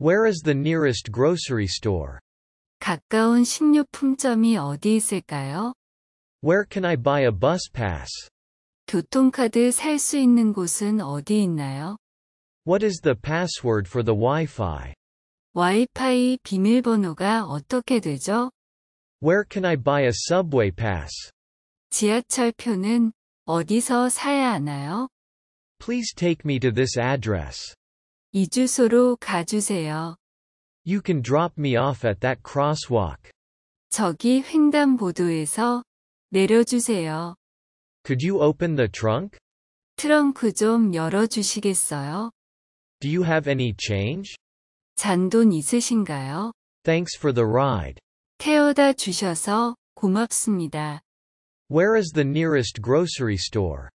Where is the nearest grocery store? 가까운 식료품점이 어디 있을까요? Where can I buy a bus pass? 교통카드 살 수 있는 곳은 어디 있나요? What is the password for the Wi-Fi? 와이파이 비밀번호가 어떻게 되죠? Where can I buy a subway pass? 지하철표는 어디서 사야 하나요? Please take me to this address. 이 주소로 가주세요. You can drop me off at that crosswalk. 저기 횡단보도에서 내려주세요. Could you open the trunk? 트렁크 좀 열어주시겠어요? Do you have any change? 잔돈 있으신가요? Thanks for the ride. 태워다 주셔서 고맙습니다. Where is the nearest grocery store?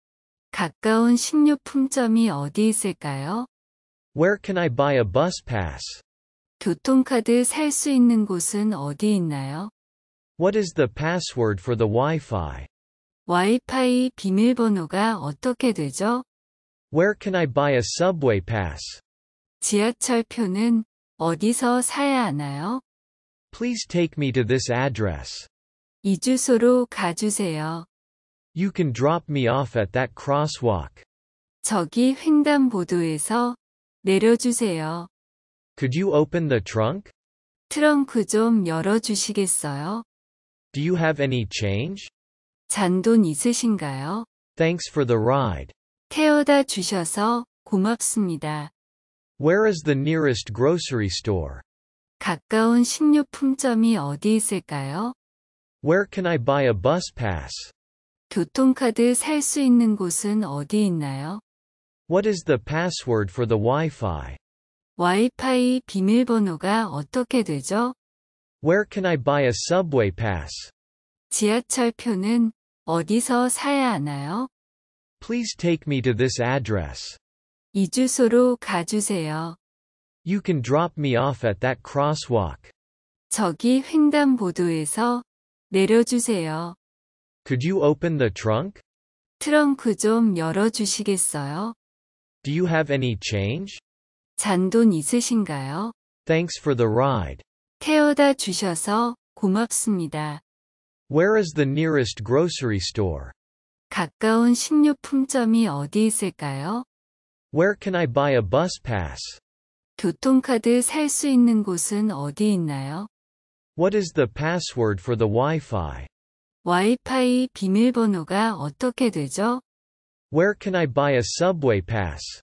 가까운 식료품점이 어디 있을까요? Where can I buy a bus pass? 교통카드 살 수 있는 곳은 어디 있나요? What is the password for the Wi-Fi? 와이파이 비밀번호가 어떻게 되죠? Where can I buy a subway pass? 지하철표는 어디서 사야 하나요? Please take me to this address. 이 주소로 가주세요. You can drop me off at that crosswalk. 저기 횡단보도에서 내려주세요. Could you open the trunk? 트렁크 좀 열어주시겠어요? Do you have any change? 잔돈 있으신가요? Thanks for the ride. 태워다 주셔서 고맙습니다. Where is the nearest grocery store? 가까운 식료품점이 어디 있을까요? Where can I buy a bus pass? 교통카드 살 수 있는 곳은 어디 있나요? What is the password for the Wi-Fi? 와이파이 비밀번호가 어떻게 되죠? Where can I buy a subway pass? 지하철표는 어디서 사야 하나요? Please take me to this address. 이 주소로 가주세요. You can drop me off at that crosswalk. 저기 횡단보도에서 내려주세요. Could you open the trunk? 트렁크 좀 열어주시겠어요? Do you have any change? 잔돈 있으신가요? Thanks for the ride. 태워다 주셔서 고맙습니다. Where is the nearest grocery store? 가까운 식료품점이 어디 있을까요? Where can I buy a bus pass? 교통카드 살 수 있는 곳은 어디 있나요? What is the password for the Wi-Fi? Wi-Fi fi 비밀번호가 어떻게 되죠? Where can I buy a subway pass?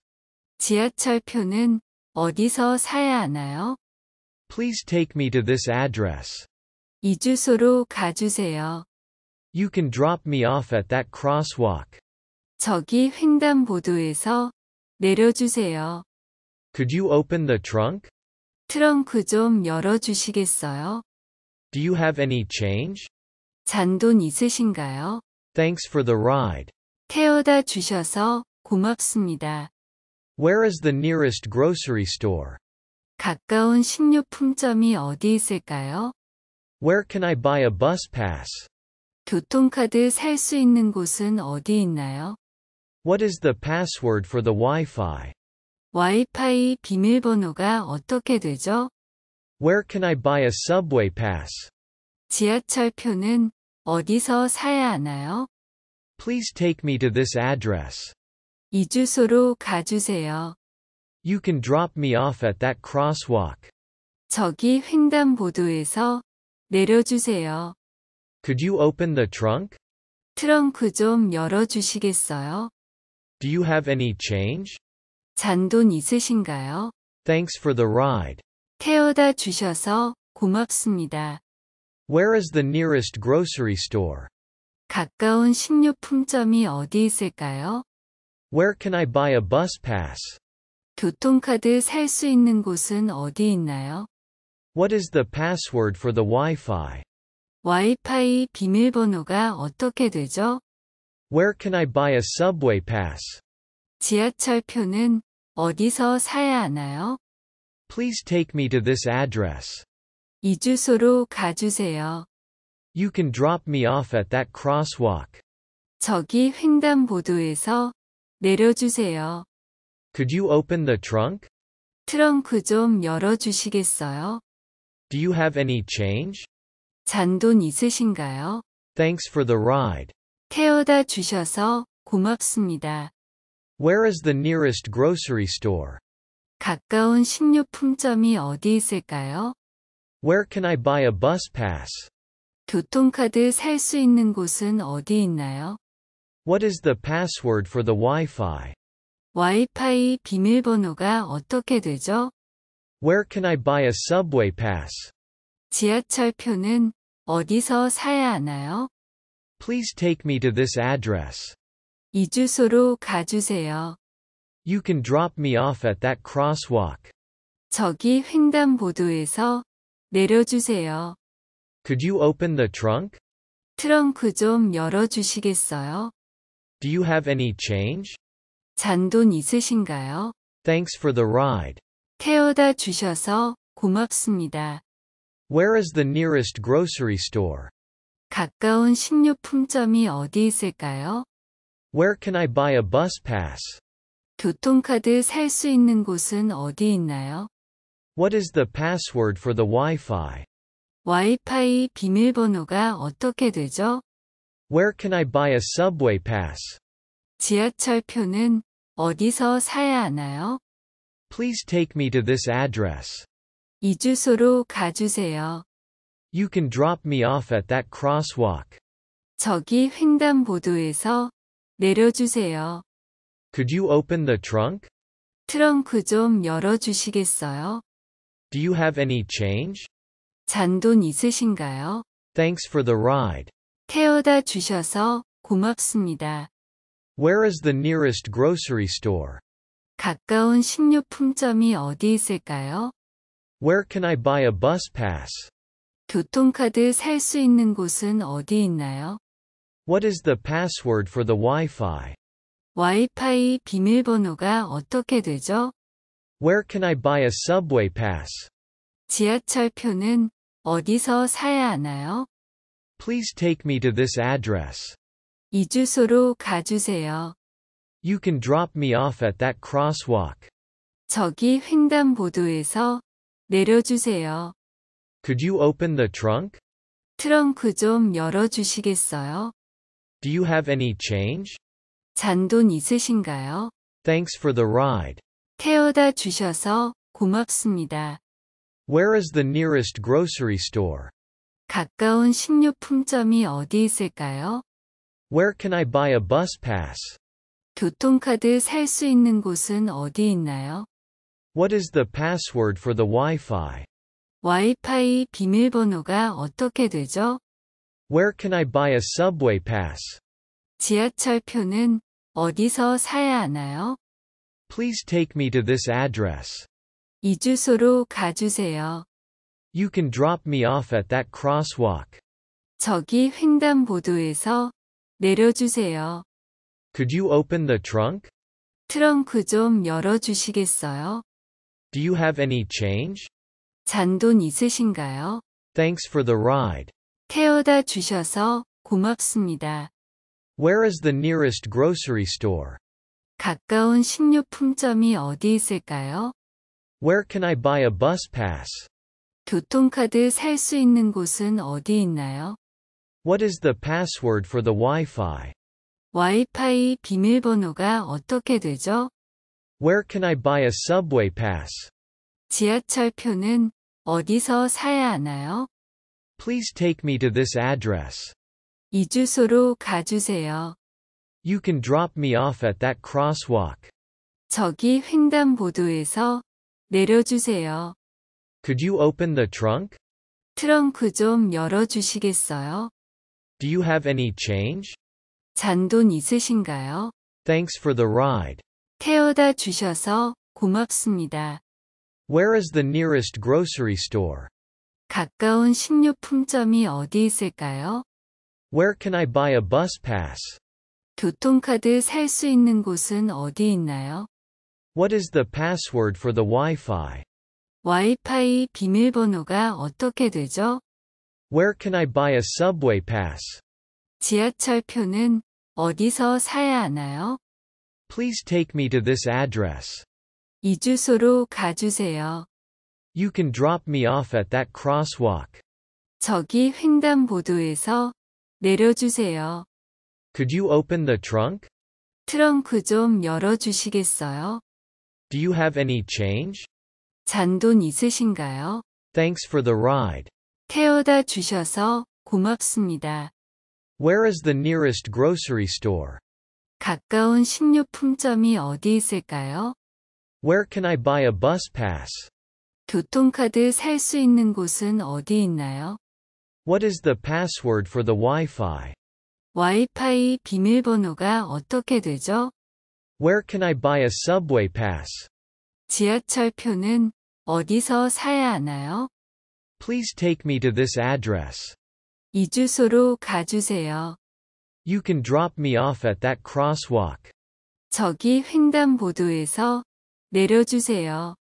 지하철표는 어디서 사야 하나요? Please take me to this address. 이 주소로 가주세요. You can drop me off at that crosswalk. 저기 횡단보도에서 내려주세요. Could you open the trunk? 트렁크 좀 열어주시겠어요? Do you have any change? 잔돈 있으신가요? Thanks for the ride. 태워다 주셔서 고맙습니다. Where is the nearest grocery store? 가까운 식료품점이 어디 있을까요? Where can I buy a bus pass? 교통카드 살 수 있는 곳은 어디 있나요? What is the password for the Wi-Fi? 와이파이 비밀번호가 어떻게 되죠? Where can I buy a subway pass? 지하철표는 어디서 사야 하나요? Please take me to this address. 이 주소로 가주세요. You can drop me off at that crosswalk. 저기 횡단보도에서 내려주세요. Could you open the trunk? 트렁크 좀 열어주시겠어요? Do you have any change? 잔돈 있으신가요? Thanks for the ride. 태워다 주셔서 고맙습니다. Where is the nearest grocery store? 가까운 식료품점이 어디 있을까요? Where can I buy a bus pass? 교통카드 살 수 있는 곳은 어디 있나요? What is the password for the Wi-Fi? 와이파이 비밀번호가 어떻게 되죠? Where can I buy a subway pass? 지하철표는 어디서 사야 하나요? Please take me to this address. 이 주소로 가주세요. You can drop me off at that crosswalk. 저기 횡단보도에서 내려주세요. Could you open the trunk? 트렁크 좀 열어주시겠어요? Do you have any change? 잔돈 있으신가요? Thanks for the ride. 태워다 주셔서 고맙습니다. Where is the nearest grocery store? 가까운 식료품점이 어디 있을까요? Where can I buy a bus pass? 교통카드 살 수 있는 곳은 어디 있나요? What is the password for the Wi-Fi? 와이파이 비밀번호가 어떻게 되죠? Where can I buy a subway pass? 지하철표는 어디서 사야 하나요? Please take me to this address. 이 주소로 가주세요. You can drop me off at that crosswalk. 저기 횡단보도에서 내려주세요. Could you open the trunk? 트렁크 좀 열어주시겠어요? Do you have any change? 잔돈 있으신가요? Thanks for the ride. 태워다 주셔서 고맙습니다. Where is the nearest grocery store? 가까운 식료품점이 어디 있을까요? Where can I buy a bus pass? 교통카드 살 수 있는 곳은 어디 있나요? What is the password for the Wi-Fi? 와이파이 비밀번호가 어떻게 되죠? Where can I buy a subway pass? 지하철표는 어디서 사야 하나요? Please take me to this address. 이 주소로 가주세요. You can drop me off at that crosswalk. 저기 횡단보도에서 내려주세요. Could you open the trunk? 트렁크 좀 열어주시겠어요? Do you have any change? 잔돈 있으신가요? Thanks for the ride. 태워다 주셔서 고맙습니다. Where is the nearest grocery store? 가까운 식료품점이 어디 있을까요? Where can I buy a bus pass? 교통카드 살 수 있는 곳은 어디 있나요? What is the password for the Wi-Fi? 와이파이 비밀번호가 어떻게 되죠? Where can I buy a subway pass? 지하철표는 어디서 사야 하나요? Please take me to this address. 이 주소로 가주세요. You can drop me off at that crosswalk. 저기 횡단보도에서 내려주세요. Could you open the trunk? 트렁크 좀 열어주시겠어요? Do you have any change? 잔돈 있으신가요? Thanks for the ride. 태워다 주셔서 고맙습니다. Where is the nearest grocery store? 가까운 식료품점이 어디 있을까요? Where can I buy a bus pass? 교통카드 살 수 있는 곳은 어디 있나요? What is the password for the Wi-Fi? 와이파이 비밀번호가 어떻게 되죠? Where can I buy a subway pass? 지하철표는 어디서 사야 하나요? Please take me to this address. 이 주소로 가주세요. You can drop me off at that crosswalk. 저기 횡단보도에서 내려주세요. Could you open the trunk? 트렁크 좀 열어주시겠어요? Do you have any change? 잔돈 있으신가요? Thanks for the ride. 태워다 주셔서 고맙습니다. Where is the nearest grocery store? 가까운 식료품점이 어디 있을까요? Where can I buy a bus pass? 교통카드 살 수 있는 곳은 어디 있나요? What is the password for the Wi-Fi? 와이파이 비밀번호가 어떻게 되죠? Where can I buy a subway pass? 지하철표는 어디서 사야 하나요? Please take me to this address. 이 주소로 가주세요. You can drop me off at that crosswalk. 저기 횡단보도에서 내려주세요. Could you open the trunk? 트렁크 좀 열어주시겠어요? Do you have any change? 잔돈 있으신가요? Thanks for the ride. 태워다 주셔서 고맙습니다. Where is the nearest grocery store? 가까운 식료품점이 어디 있을까요? Where can I buy a bus pass? 교통카드 살 수 있는 곳은 어디 있나요? What is the password for the Wi-Fi? 와이파이 비밀번호가 어떻게 되죠? Where can I buy a subway pass? 지하철표는 어디서 사야 하나요? Please take me to this address. 이 주소로 가주세요. You can drop me off at that crosswalk. 저기 횡단보도에서 내려주세요. Could you open the trunk? 트렁크 좀 열어주시겠어요? Do you have any change? 잔돈 있으신가요? Thanks for the ride. 태워다 주셔서 고맙습니다. Where is the nearest grocery store? 가까운 식료품점이 어디 있을까요? Where can I buy a bus pass? 교통카드 살 수 있는 곳은 어디 있나요? What is the password for the Wi-Fi? Wi-Fi fi 비밀번호가 어떻게 되죠? Where can I buy a subway pass? 지하철표는 어디서 사야 하나요? Please take me to this address. 이 주소로 가주세요. You can drop me off at that crosswalk. 저기 횡단보도에서 내려주세요.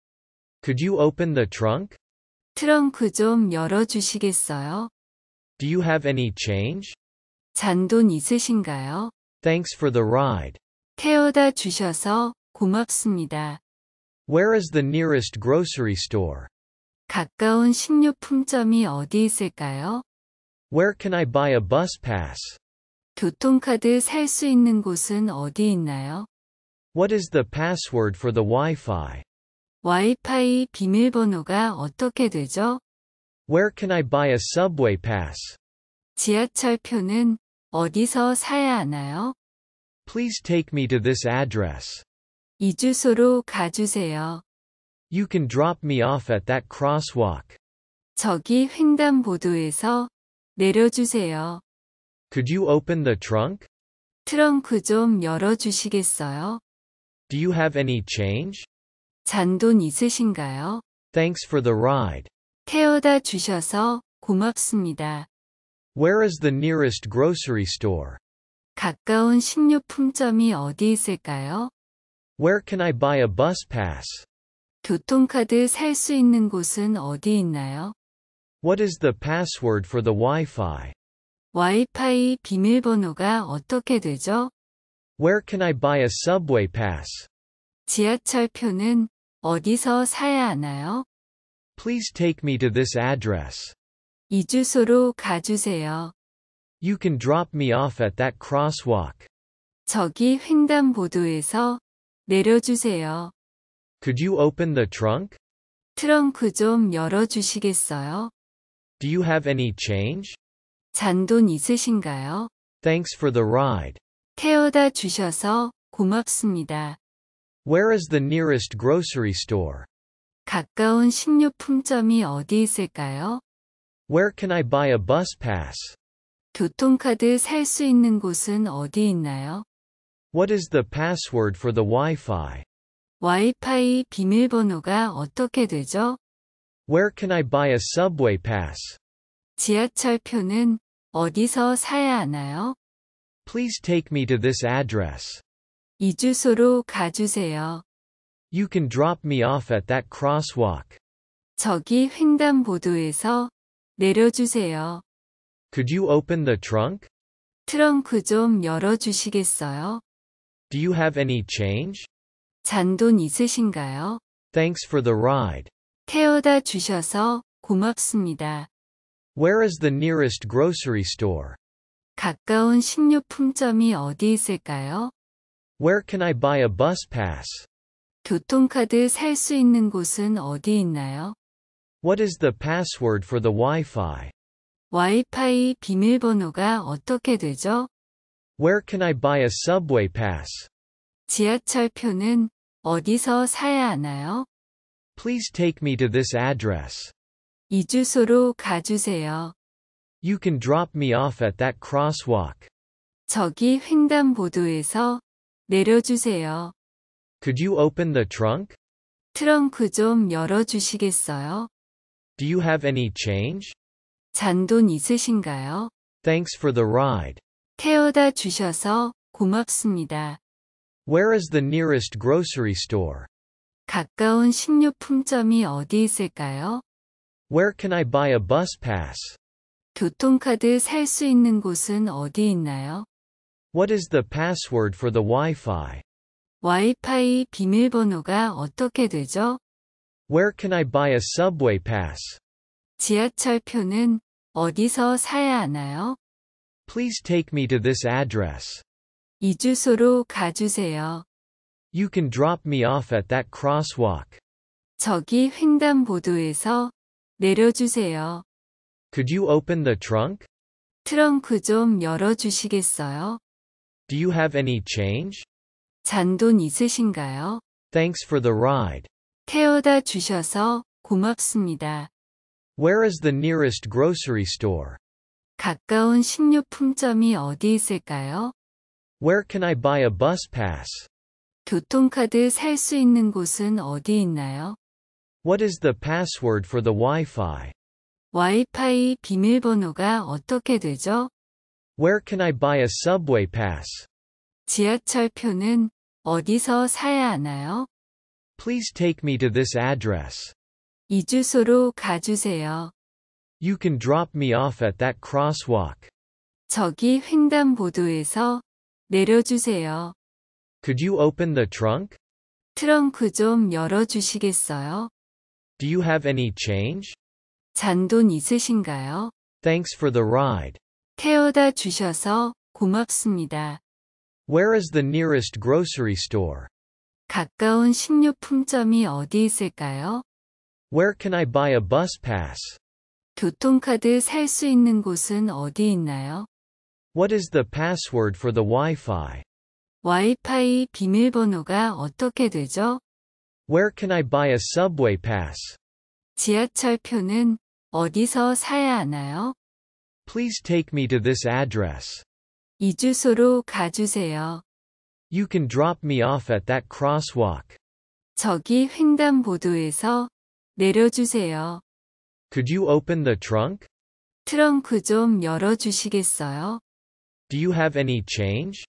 Could you open the trunk? 트렁크 좀 열어주시겠어요? Do you have any change? 잔돈 있으신가요? Thanks for the ride. 태워다 주셔서 고맙습니다. Where is the nearest grocery store? 가까운 식료품점이 어디 있을까요? Where can I buy a bus pass? 교통카드 살 수 있는 곳은 어디 있나요? What is the password for the Wi-Fi? 와이파이 비밀번호가 어떻게 되죠? Where can I buy a subway pass? 지하철표는 어디서 사야 하나요? Please take me to this address. 이 주소로 가주세요. You can drop me off at that crosswalk. 저기 횡단보도에서 내려주세요. Could you open the trunk? 트렁크 좀 열어주시겠어요? Do you have any change? 잔돈 있으신가요? Thanks for the ride. 태워다 주셔서 고맙습니다. Where is the nearest grocery store? 가까운 식료품점이 어디 있을까요? Where can I buy a bus pass? 교통카드 살 수 있는 곳은 어디 있나요? What is the password for the Wi-Fi? 와이파이 비밀번호가 어떻게 되죠? Where can I buy a subway pass? 지하철표는 어디서 사야 하나요? Please take me to this address. 이 주소로 가주세요. You can drop me off at that crosswalk. 저기 횡단보도에서 내려주세요. Could you open the trunk? 트렁크 좀 열어주시겠어요? Do you have any change? 잔돈 있으신가요? Thanks for the ride. 태워다 주셔서 고맙습니다. Where is the nearest grocery store? 가까운 식료품점이 어디 있을까요? Where can I buy a bus pass? 교통카드 살 수 있는 곳은 어디 있나요? What is the password for the Wi-Fi? 와이파이 비밀번호가 어떻게 되죠? Where can I buy a subway pass? 지하철표는 어디서 사야 하나요? Please take me to this address. 이 주소로 가주세요. You can drop me off at that crosswalk. 저기 횡단보도에서 내려주세요. Could you open the trunk? 트렁크 좀 열어주시겠어요? Do you have any change? 잔돈 있으신가요? Thanks for the ride. 태워다 주셔서 고맙습니다. Where is the nearest grocery store? 가까운 식료품점이 어디 있을까요? Where can I buy a bus pass? 교통카드 살 수 있는 곳은 어디 있나요? What is the password for the Wi-Fi? 와이파이 비밀번호가 어떻게 되죠? Where can I buy a subway pass? 지하철표는 어디서 사야 하나요? Please take me to this address. 이 주소로 가주세요. You can drop me off at that crosswalk. 저기 횡단보도에서 내려주세요. Could you open the trunk? 트렁크 좀 열어주시겠어요? Do you have any change? 잔돈 있으신가요? Thanks for the ride. 태워다 주셔서 고맙습니다. Where is the nearest grocery store? 가까운 식료품점이 어디 있을까요? Where can I buy a bus pass? 교통카드 살 수 있는 곳은 어디 있나요? What is the password for the Wi-Fi? 와이파이 비밀번호가 어떻게 되죠? Where can I buy a subway pass? 지하철표는 어디서 사야 하나요? Please take me to this address. 이 주소로 가주세요. You can drop me off at that crosswalk. 저기 횡단보도에서 내려주세요. Could you open the trunk? 트렁크 좀 열어주시겠어요? Do you have any change? 잔돈 있으신가요? Thanks for the ride. 태워다 주셔서 고맙습니다. Where is the nearest grocery store? 가까운 식료품점이 어디 있을까요? Where can I buy a bus pass? 교통카드 살 수 있는 곳은 어디 있나요? What is the password for the Wi-Fi? 와이파이 비밀번호가 어떻게 되죠? Where can I buy a subway pass? 지하철표는 어디서 사야 하나요? Please take me to this address. 이 주소로 가주세요. You can drop me off at that crosswalk. 저기 횡단보도에서 내려주세요. Could you open the trunk? 트렁크 좀 열어주시겠어요? Do you have any change? 잔돈 있으신가요? Thanks for the ride. 태워다 주셔서 고맙습니다. Where is the nearest grocery store? 가까운 식료품점이 어디 있을까요? Where can I buy a bus pass? 교통카드 살 수 있는 곳은 어디 있나요? What is the password for the Wi-Fi? 와이파이 비밀번호가 어떻게 되죠? Where can I buy a subway pass? 지하철표는 어디서 사야 하나요? Please take me to this address. 이 주소로 가주세요. You can drop me off at that crosswalk. 저기 횡단보도에서 내려주세요. Could you open the trunk? 트렁크 좀 열어주시겠어요? Do you have any change?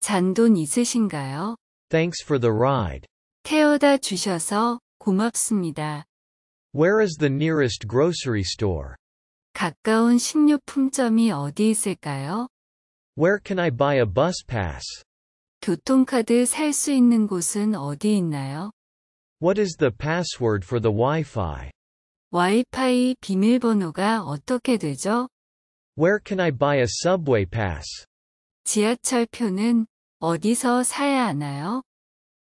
잔돈 있으신가요? Thanks for the ride. 태워다 주셔서 고맙습니다. Where is the nearest grocery store? 가까운 식료품점이 어디 있을까요? Where can I buy a bus pass? 교통카드 살 수 있는 곳은 어디 있나요? What is the password for the Wi-Fi? 와이파이 비밀번호가 어떻게 되죠? Where can I buy a subway pass? 지하철표는 어디서 사야 하나요?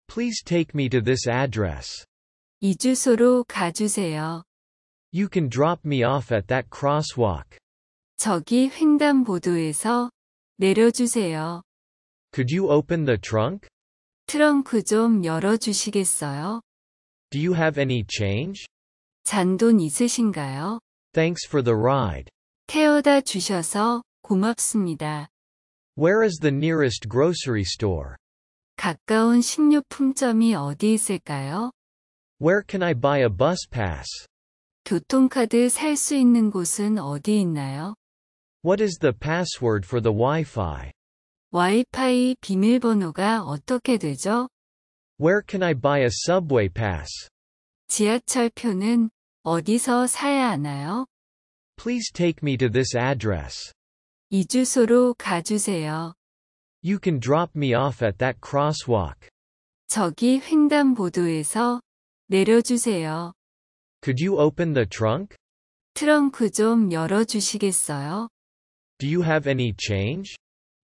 Please take me to this address. 이 주소로 가주세요. You can drop me off at that crosswalk. 저기 횡단보도에서 내려주세요. Could you open the trunk? 트렁크 좀 열어주시겠어요? Do you have any change? 잔돈 있으신가요? Thanks for the ride. 태워다 주셔서 고맙습니다. Where is the nearest grocery store? 가까운 식료품점이 어디 있을까요? Where can I buy a bus pass? 교통카드 살 수 있는 곳은 어디 있나요? What is the password for the Wi-Fi? Wi-Fi fi 비밀번호가 어떻게 되죠? Where can I buy a subway pass? 지하철표는 어디서 사야 하나요? Please take me to this address. 이 주소로 가주세요. You can drop me off at that crosswalk. 저기 횡단보도에서 내려주세요. Could you open the trunk? 트렁크 좀 열어주시겠어요? Do you have any change?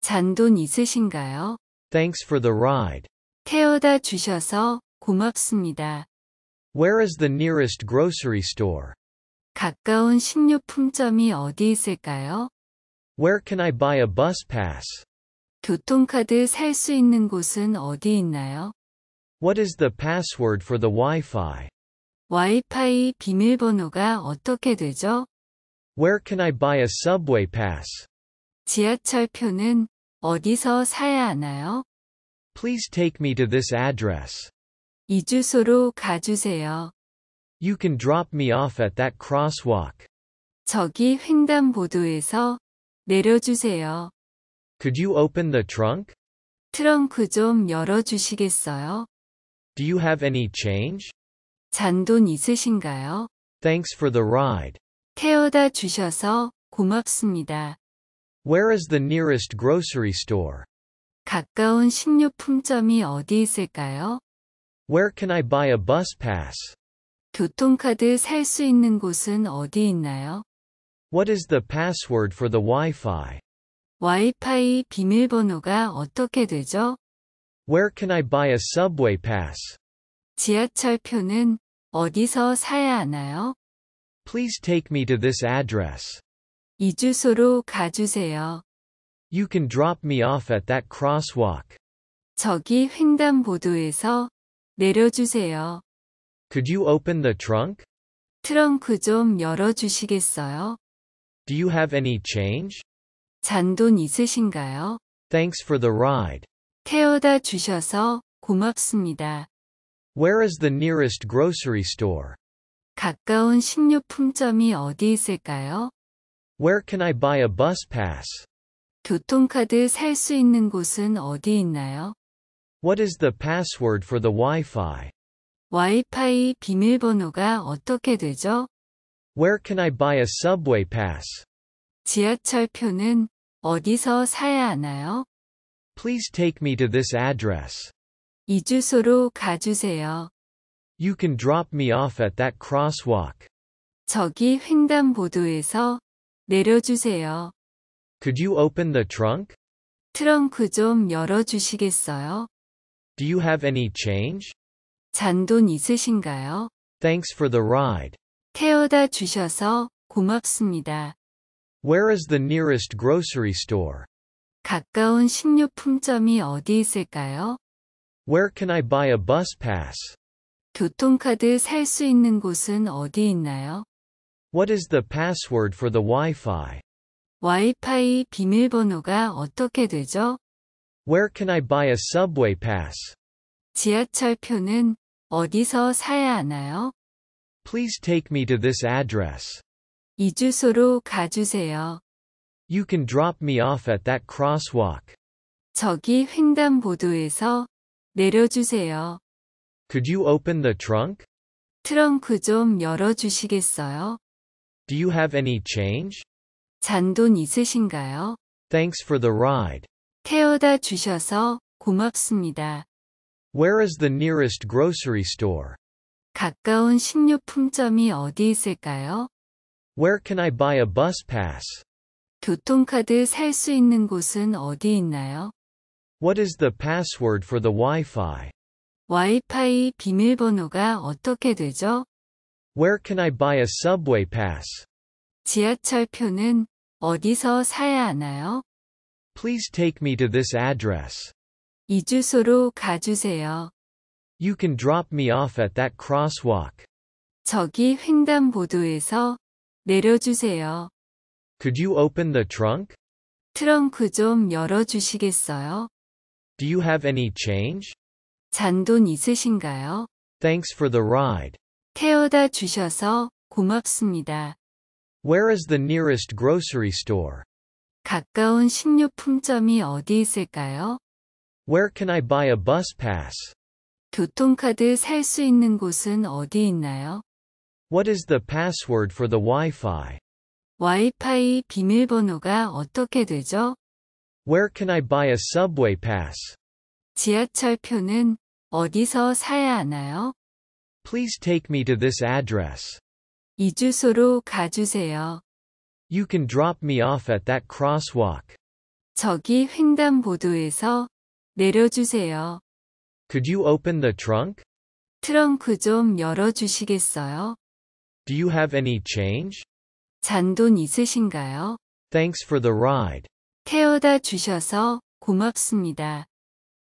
잔돈 있으신가요? Thanks for the ride. 태워다 주셔서 고맙습니다. Where is the nearest grocery store? 가까운 식료품점이 어디 있을까요? Where can I buy a bus pass? 교통카드 살 수 있는 곳은 어디 있나요? What is the password for the Wi-Fi? 와이파이 비밀번호가 어떻게 되죠? Where can I buy a subway pass? 지하철표는 어디서 사야 하나요? Please take me to this address. 이 주소로 가주세요. You can drop me off at that crosswalk. 저기 횡단보도에서 내려주세요. Could you open the trunk? 트렁크 좀 열어주시겠어요? Do you have any change? 잔돈 있으신가요? Thanks for the ride. 태워다 주셔서 고맙습니다. Where is the nearest grocery store? 가까운 식료품점이 어디 있을까요? Where can I buy a bus pass? 교통카드 살 수 있는 곳은 어디 있나요? What is the password for the Wi-Fi? 와이파이 비밀번호가 어떻게 되죠? Where can I buy a subway pass? 지하철표는 어디서 사야 하나요? Please take me to this address. 이 주소로 가주세요. You can drop me off at that crosswalk. 저기 횡단보도에서 내려주세요. Could you open the trunk? 트렁크 좀 열어주시겠어요? Do you have any change? 잔돈 있으신가요? Thanks for the ride. 태워다 주셔서 고맙습니다. Where is the nearest grocery store? 가까운 식료품점이 어디 있을까요? Where can I buy a bus pass? 교통카드 살 수 있는 곳은 어디 있나요? What is the password for the Wi-Fi? 와이파이 비밀번호가 어떻게 되죠? Where can I buy a subway pass? 지하철표는 어디서 사야 하나요? Please take me to this address. 이 주소로 가주세요. You can drop me off at that crosswalk. 저기 횡단보도에서 내려주세요. Could you open the trunk? 트렁크 좀 열어주시겠어요? Do you have any change? 잔돈 있으신가요? Thanks for the ride. 태워다 주셔서 고맙습니다. Where is the nearest grocery store? 가까운 식료품점이 어디 있을까요? Where can I buy a bus pass? 교통카드 살 수 있는 곳은 어디 있나요? What is the password for the Wi-Fi? 와이파이 비밀번호가 어떻게 되죠? Where can I buy a subway pass? 지하철표는 어디서 사야 하나요? Please take me to this address. 이 주소로 가주세요. You can drop me off at that crosswalk. 저기 횡단보도에서 내려주세요. Could you open the trunk? 트렁크 좀 열어주시겠어요? Do you have any change? 잔돈 있으신가요? Thanks for the ride. 태워다 주셔서 고맙습니다. Where is the nearest grocery store? 가까운 식료품점이 어디 있을까요? Where can I buy a bus pass? 교통카드 살 수 있는 곳은 어디 있나요? What is the password for the Wi-Fi? 와이파이 비밀번호가 어떻게 되죠? Where can I buy a subway pass? 지하철표는 어디서 사야 하나요? Please take me to this address. 이 주소로 가주세요. You can drop me off at that crosswalk. 저기 횡단보도에서 내려주세요. Could you open the trunk? 트렁크 좀 열어주시겠어요? Do you have any change? 잔돈 있으신가요? Thanks for the ride. 태워다 주셔서 고맙습니다. Where is the nearest grocery store? 가까운 식료품점이 어디 있을까요? Where can I buy a bus pass? 교통카드 살 수 있는 곳은 어디 있나요? What is the password for the Wi-Fi? 와이파이 비밀번호가 어떻게 되죠? Where can I buy a subway pass? 지하철표는 어디서 사야 하나요? Please take me to this address. 이 주소로 가주세요. You can drop me off at that crosswalk. 저기 횡단보도에서 내려주세요. Could you open the trunk? 트렁크 좀 열어주시겠어요? Do you have any change? 잔돈 있으신가요? Thanks for the ride. 태워다 주셔서 고맙습니다.